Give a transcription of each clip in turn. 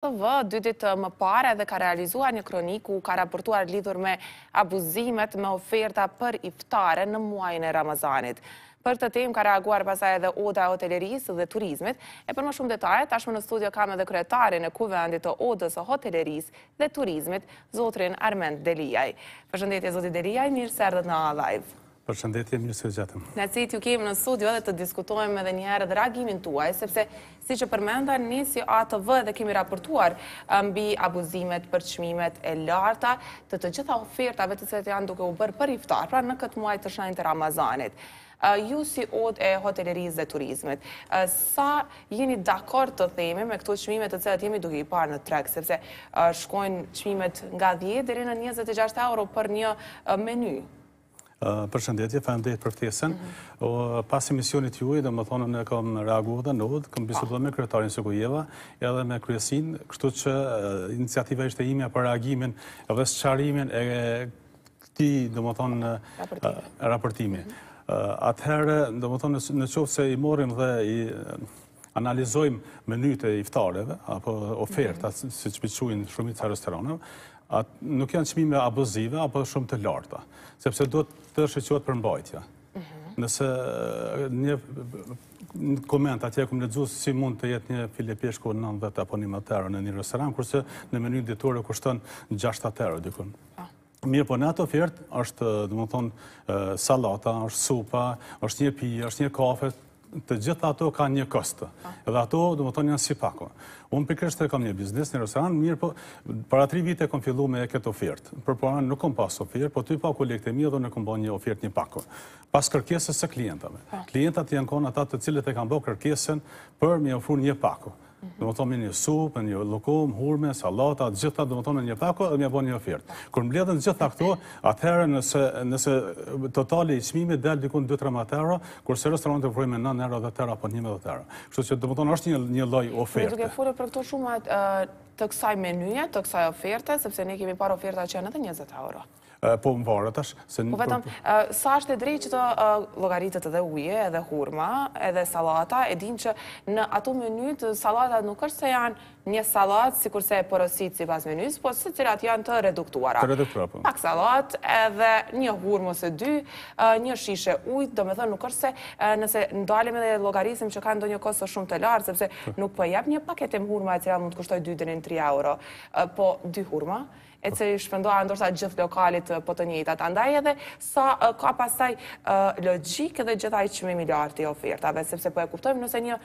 Të vë, dy ditë më pare dhe ka realizua një kroniku, ka raportuar lidhur me abuzimet me oferta për iftare në muajnë e Ramazanit. Për të tem ka reaguar pasaj edhe oda hotelerisë dhe turizmit, e për më shumë detajet, tashme në studio kam edhe kretari në kuvendit të odës o hotelerisë dhe turizmit, Zotrin Armend Delijaj. Përshëndetje, Zotrin Delijaj, mirë sërdët në Alive. Për shëndetje, mjë së gjatëm. Në ju kemë në studio dhe të diskutojmë edhe njëherë dhe reagimin tuaj, sepse si që përmenda në njësi ATV dhe kemi raportuar mbi abuzimet për qmimet e larta të të gjitha ofertave të cëtë janë duke u bërë për iftar, pra në këtë muaj të shënjën të Ramazanit. Ju si od e hotelleriz dhe turizmet, sa jeni dakor të themi me këto qmimet të cëtë jemi duke i parë në trek, sepse shkojnë qmimet nga 10 dhe në 26 euro për një meny, Eh, për shëndetje, fa ndetë për ftesën. Mhm. Pas emisionit juaj, dhe më thonë në kam reagu dhe në udhë, kam bisu dhe ah. me kretarin së kujeva, edhe me kryesin, kështu që eh, iniciativa ishte imja për reagimin dhe së qarimin e këti, dhe më thonë, raportimi. Eh, atëherë, dhe më thonë, në qovë që i morim dhe i analizojmë menyte iftareve, apo ofertat, mhm. si që piquin shumit të restoranëve, nuk janë qmime abuzive apo shumë të larta, sepse duhet të shëqohet për mbajtja. Mhm. Nëse një koment atje më ledzusë si mund të jetë një filipeshku në nëndë apo një materë në një rësëram, kurse në menynë ditore kushtën 6 terë, dykun. Ah. Mirë po, në ato fjertë është, dhe më thonë, salata, është supa, është një pijë, është një kafet, të gjitha ato ka një kostë, edhe ato du më tonë janë si pako. Unë për kështë e kam një biznis, një restoran, mirë po, para tri vite kom fillu me këtë ofertë, për po nuk kom pas ofertë, po ty pa ku lekte mi edhe në kom bo një ofertë një pako. Pas kërkesës e klientave. Po. Klientat janë konë ata të cilët e kam bërë kërkesën për mi ofru një pako. Mhm. Dhe më thonë me një supë, një lukum, hurme, salata, gjitha, dhe më thonë me një pako dhe me bo një ofertë. Kër mbledhen gjitha këto, atëherë nëse totali i qmimi del dikun 2-3 më tëra, kërse vroj me 9 euro dhe tëra, apo 11 tëra. Kështu që dhe më thonë është një loj oferte. Dhe duke furë për këto shumë të kësaj menyje, të kësaj oferte, sepse ne kemi parë oferta që janë edhe 20 euro. Eh, po më varë atash. Po vetëm, eh, sa është e drej që të eh, logaritët edhe uje, edhe hurma, edhe salata, e din që në ato menytë salata nuk është se janë një salat, si kurse e porosit si pas menys, po se cilat janë të reduktuara. Të reduktuara, po. Pak salat, edhe një hurmë ose dy, një shishe ujtë, do me thënë nuk është se nëse ndalim edhe logarisim që ka ndo një kosë shumë të lartë, sepse po. nuk përjep po një paketim hurma e cilat mund të kushtoj 2-3 euro, po dy hurma, e cili shpëndohet ndërsa gjithë lokalit po të njëjtat. Andaj edhe sa ka pasaj logjikë dhe gjithaj 100 miliard të ofertave, sepse po e kuptojmë nëse një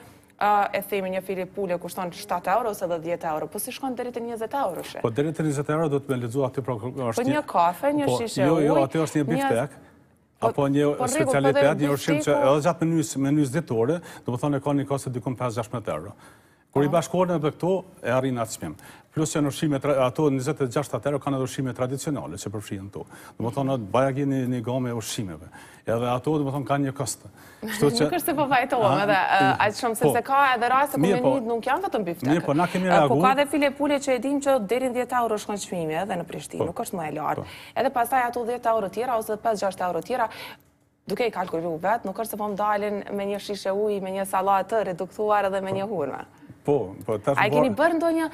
e themi një fili pulle kushton 7 euro ose dhe 10 euro, po si shkon dhe rritë 20 euro shë? Po dhe rritë 20 euro do të me lezu aty pro është po një... Po një kafe, një po, shishe uj... Jo, jo, aty është një biftek, apo po një specialitet, një urshim që edhe gjatë menys ditore, do më thonë e ka një kose dykun 5 16 euro. Kur i bashkohen edhe këto, e arrin atë çmim. Plus janë ushqime ato 26 atëro kanë edhe ushqime tradicionale që përfshihen këtu. Do të thonë baja keni një gamë ushqimeve. Edhe ato do të thonë kanë një kost. Kështu që kështu po vajtohem edhe aq shumë po. sepse ka edhe rase ku menjit po. nuk janë vetëm biftek. Mirë, po na kemi reaguar. Po ka dhe file pule që e dim që deri në 10 euro shkon çmimi edhe në Prishtinë, po. nuk është më e lartë. Edhe pastaj ato 10 euro tjera ose 5-6 euro tjera duke i kalkuluar vetë, nuk është se po më dalin me një shishe uji, me një sallatë reduktuar edhe me një hurme. Po, po, tash... A e keni bërë ndonjë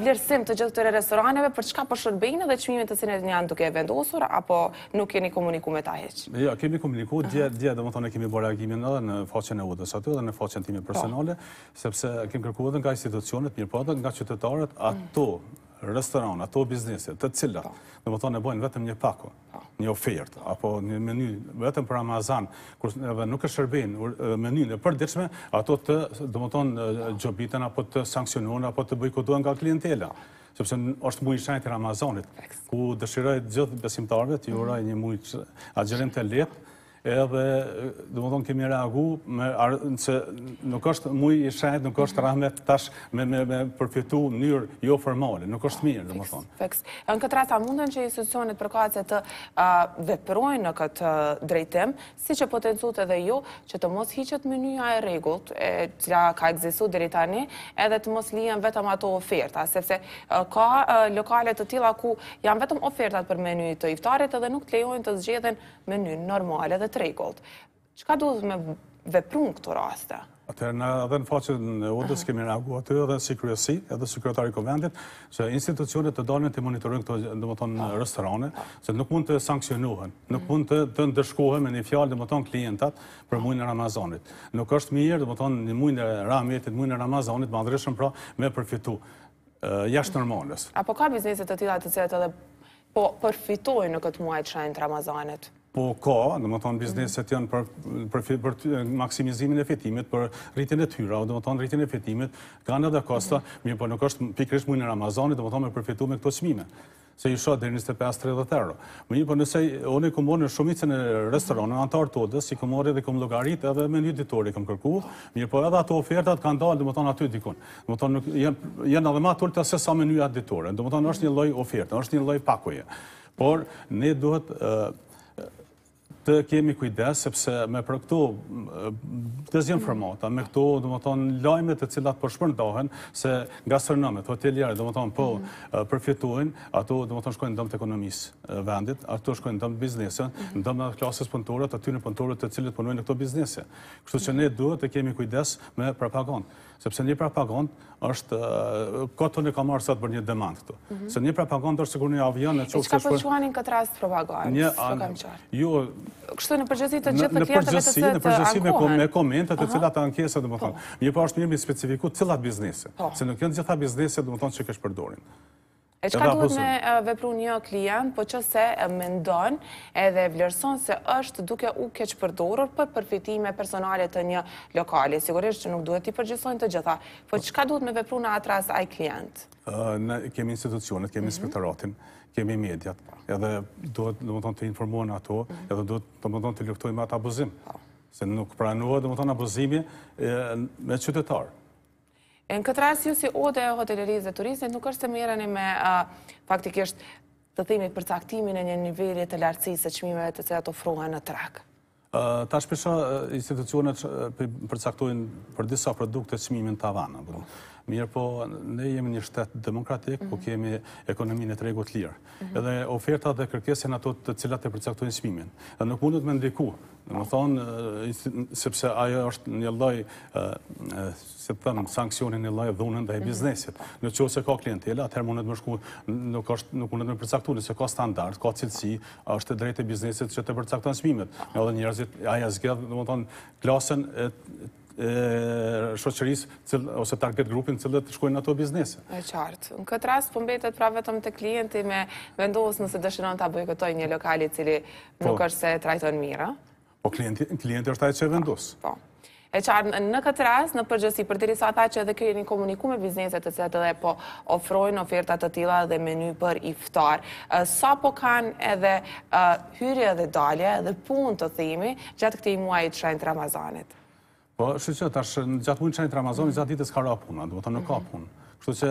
vlerësim të gjithë të restoraneve për çka për po shërbejnë dhe qmime të cene janë duke e vendosur, apo nuk keni komuniku me ta heq? Ja, jo, kemi komuniku, dje dhe më thone kemi bërë reagimin edhe në faqen e udhës aty dhe në faqen timi po. personale, sepse kemi kërku edhe nga institucionet, mirë po edhe nga qytetarët, po. ato restorana, ato biznesit, të cilat, po. dhe më e bojnë vetëm një pako, po. një ofert, apo një menyë vetëm për Amazon, kërë nuk e shërbin menynë në përdiqme, ato të, dhe më gjobitën, apo të sankcionuar, apo të bëjkotuar nga klientela. sepse është mujë shajtë i Amazonit, ku dëshirojt gjithë besimtarve, të juraj një mujë agjerim të lepë, edhe dhe më thonë kemi reagu se nuk është muj i shajtë, nuk është rahmet tash me përfitu njërë jo formale, nuk është mirë dhe më thonë. Feks, në këtë rrasa mundën që institucionit përkace të veprojnë në këtë drejtim, si që potencut edhe ju, që të mos hiqet mënyja e regullt, cila ka egzisu dhe rritani, edhe të mos lijen vetëm ato oferta, sepse ka lokalet të tila ku janë vetëm ofertat për menuj të iftarit edhe nuk të lejojnë të zgjedhen menuj normale të regullt. Qka duhet me veprun këto raste? Atërë, në edhe në faqën e UDS kemi reagu atë edhe si kryesi, edhe si kryetari komendit, që institucionet të dalën të monitorin këto, dhe më tonë, restorane, se nuk mund të sankcionuhen, nuk mhm. mund të ndërshkohen me një fjalë dhe më tonë, klientat për mujnë e Ramazanit. Nuk është mirë, dhe më tonë, një mujnë e Ramjetit, mujnë e Ramazanit, ma ndryshën pra me përfitu, jashtë nërmonës. Apo ka biznisit të tila të cilat edhe po përfitojnë këtë po ka, dhe më thonë, bizneset janë për maksimizimin e fitimit, për rritin e tyra, dhe më thonë, rritin e fitimit, gana dhe kosta, mi për po nuk është pikrish mujnë e Ramazani, dhe më thonë, me përfitu me këto qmime, se i shodë dhe 25-30 euro. Më një për po nësej, unë i këmbonë në shumicën e restoranë, në antarë të odës, i këmbonë dhe këmë logaritë edhe me një ditori këmë kërku, mirë për po edhe ato ofertat kanë dalë, aty edhe se sa ditore. është një ofertë, është një pakuje. Por, ne duhet të kemi kujdes, sepse me për këtu të me këtu, do më tonë, lojmet të cilat për shpërndohen, se gastronomet, sërnëmet, hotelljare, më tonë, po mhm. përfituin, ato, do më tonë, shkojnë dëmë të ekonomisë vendit, ato shkojnë dëmë mhm. të biznesën, dëmë në klasës pëntorët, aty në pëntorët të cilat punojnë në këto biznesë. Kështu që ne duhet të kemi kujdes me propagandë, sepse një propagandë është kotën e ka marë sot për një demand këtu. Mhm. Se një propagandë është sigur një avion e qështë... E që ka përquanin po këtë rast propagandë? Një anë, ju... Kështu në përgjësit të gjithë të kjetët të të Në përgjësit me komentët po. po të cilat ankesa, dhe më Një pa është një mi specifiku cilat biznesë. Se në të gjitha biznese domethënë më thonë që kesh përdorin. E qka duhet me vepru një klient, po që se mendon edhe vlerëson se është duke u keqë përdorur për përfitime personale të një lokale, Sigurisht që nuk duhet i përgjësojnë të gjitha. Po qka po. duhet me vepru në atras aj klient? Kemi institucionet, kemi mhm. spektaratin, kemi mediat, edhe duhet dhe më tonë të informuane ato, mhm. edhe duhet dhe më tonë të me atë abuzim. Po. Se nuk pranua dhe më tonë abuzimi me qytetarë. E në këtë rrasë ju jo si ote e hotelerizë dhe turistit nuk është të mireni me faktikisht të themi përcaktimin e një nivellit të lartësi se qmimeve të cilat ofrohen në trak. Ta shpesha institucionet përcaktojnë për disa produkte qmimin të avanë. Po. Mirë po, ne jemi një shtetë demokratikë, ku po mhm. kemi ekonominë të regot lirë. Mhm. Edhe oferta dhe kërkesin ato të cilat e përcaktojnë smimin. Dhe nuk mundet me ndiku. Dhe më thonë, sepse ajo është një loj, se të thëmë, sankcionin një loj dhunën dhe e mhm. biznesit. Në që se ka klientela, atëherë mundet me shku, nuk mundet me përcaktu, nëse ka standart, ka cilësi, është drejt e biznesit që të përcaktojnë smimit. Në njerëzit, aja zgjedhë, dhe më thonë, shoqërisë ose target grupin cilët të shkojnë ato biznese. E qartë. Në këtë rast, përmbetet po pra vetëm të klienti me vendohës nëse dëshiron të abojkotoj një lokali cili po. nuk është se trajton mira. Po, klienti është taj që e Po. E qarë, në këtë ras, në përgjësi, për të risa ta që edhe kërë një komuniku me bizneset të cilat edhe po ofrojnë ofertat të tila dhe meny për iftar, sa po kanë edhe hyrje dhe dalje dhe pun të themi gjatë këti muajt shajnë të Ramazanit? Po, shë që, tash, në gjatë mund që një të Ramazoni, gjatë ditës ka ra punë, në do të në ka mhm. punë. Kështu që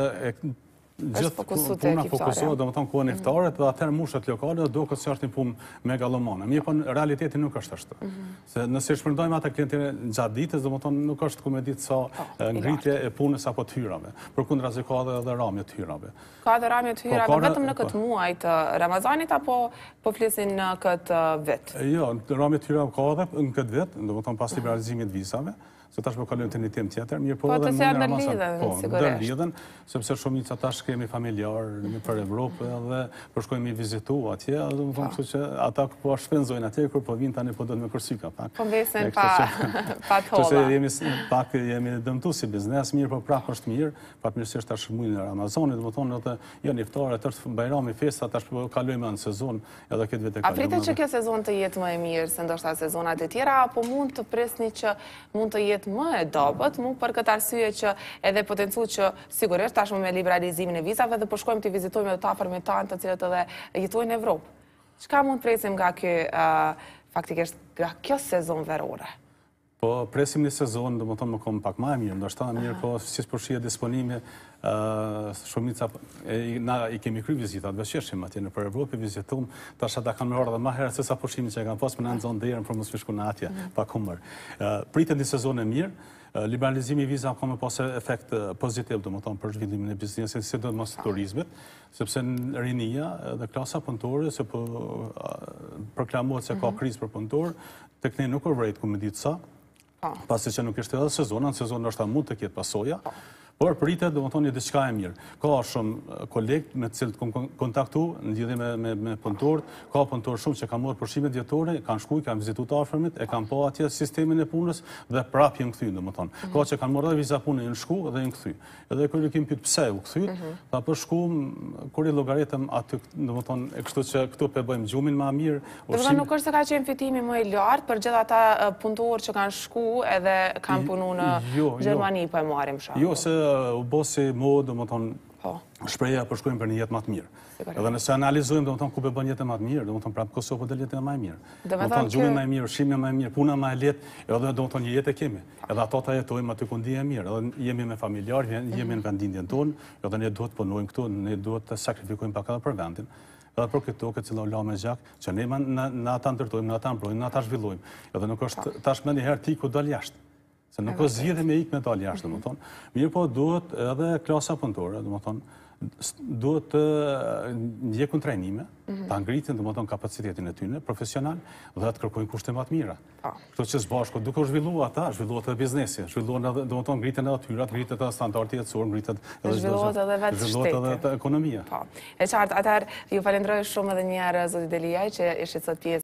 gjithë puna fokusohet, do më thonë, kuën iftarët, dhe atërë mushët lokale, dhe do këtë që është një punë megalomane. Mje, po, realiteti nuk është ashtu. Mhm. Se nëse shpërndojmë atë klientinë gjatë ditës, do më thonë, nuk është ku me ditë sa po, ngritje e punës apo të hyrave. Për kundë razi ka dhe dhe ramje të hyrave. Ka dhe ramje të po, hyrave, vetëm në po. këtë muaj të Ramazanit, apo po flisin në këtë vetë? Jo, ramje të hyrave ka dhe në këtë vetë, do më thonë, pas liberalizimit visave se tash po kalojmë te një temë tjetër, mirë po, po edhe në mënyrë më sa po, në lidhen, sepse shumë një tash kemi familjar në për Evropë edhe po shkojmë i vizitu atje, do të thonë po. se ata po shpenzojnë atje kur po vin tani po do të me kursika pak. Po vesen pa pa tolla. Sepse jemi pak jemi dëmtuar si biznes, mirë po prapë është mirë, pa mirësisht tash shumë në Ramazanit, do të thonë edhe jo niftore, tërë të bajrami festa tash po kalojmë në sezon, edhe këtë vetë kalojmë. A pritet që kjo sezon të jetë më e mirë se ndoshta sezonat e tjera apo mund të presni që mund të jetë më e dobët, mu për këtë arsye që edhe potencu që sigurisht tashmë me liberalizimin e vizave dhe përshkojmë po të vizitojmë edhe të afer me të cilët edhe jetojnë Evropë. Qka mund presim nga kjo, faktikisht, nga kjo sezon verore? Po, presim një sezon, dhe më tonë më komë pak ma e mirë, ndo është ta mirë, po, si së disponimi, shumica, na i kemi kry vizitat, veqeshim atje në për Evropi, vizitum, ta shata kanë mërë dhe maherë, se sa përshimi që e kanë posë, me në në zonë derën për më së në atje, mhm. pa kumër. Pritën një sezonë e mirë, liberalizimi i viza me posë efekt pozitiv, do më tonë për zhvillimin e biznesin, se dhe mësë turizmet, sepse në rinia dhe klasa pëntore, se përklamuat po, se ka mhm. kriz për pëntore, të këne nuk është vrejt, ku me ditë sa, po. pasi që nuk është edhe sezonë, në sezonë është ta mund të kjetë pasoja, po. Por për rritët, do më thonë një dhe e mirë. Ka shumë eh, kolekt me cilë të kontaktu, në gjithë me pëntorët, ka pëntorë shumë që ka morë përshime djetore, ka në shkuj, ka në vizitu të afermit, e ka në po atje sistemin e punës dhe prap jenë këthy, do më thonë. Ka që kanë morë dhe viza punë e në shku dhe jenë këthy. Edhe kërë në kim pjëtë pse u këthy, mhm. ta për po shku, kërë i logaritëm atë, do më thonë, e kështu që këtu pe Kanë shku edhe kanë në jo, jo. Gjermani, po e Jo, u bosi modë, dhe më tonë, po. shpreja përshkojmë për një jetë matë mirë. Edhe nëse analizujmë, dhe më tonë, ku be bën jetë matë mirë, dhe më tonë, prapë Kosovë dhe jetë e majë mirë. Dhe më tonë, gjumë e majë mirë, shimë e majë mirë, puna majë letë, edhe dhe më tonë, një jetë e kemi. Po. Edhe ato ta jetojmë aty kundi e mirë. Edhe jemi me familjarë, mhm. jemi në vendindjen tonë, edhe ne duhet përnojmë këtu, ne duhet të sakrifikojmë pak edhe për vendin edhe për këto këtë cilë ola me gjak, që ne ma në ata ndërtojmë, në ata mbrojmë, në ata zhvillojmë. Edhe nuk është po. tashme një herë ti ku dalë jashtë. Se nuk e, o po me ikë metal jashtë, mm -hmm. thonë. Mirë po, duhet edhe klasa pëntore, dhe më thonë, duhet të ndjekun trajnime, mm -hmm. të angritin, dhe më thonë, kapacitetin e tyne, profesional, dhe të kërkojnë kushtet më të mira. Oh. Po. Këto që zbashko, duke u zhvillu ata, zhvillu atë biznesi, zhvillu atë, dhe më thonë, ngritin edhe tyrat, ngritin edhe standarti e cërë, ngritin edhe zhvillu atë edhe vetë shtetë. edhe ekonomia. Po. E qartë, atar, ju falendrojë shumë edhe njerë, Zotit Delijaj, që ishtë sot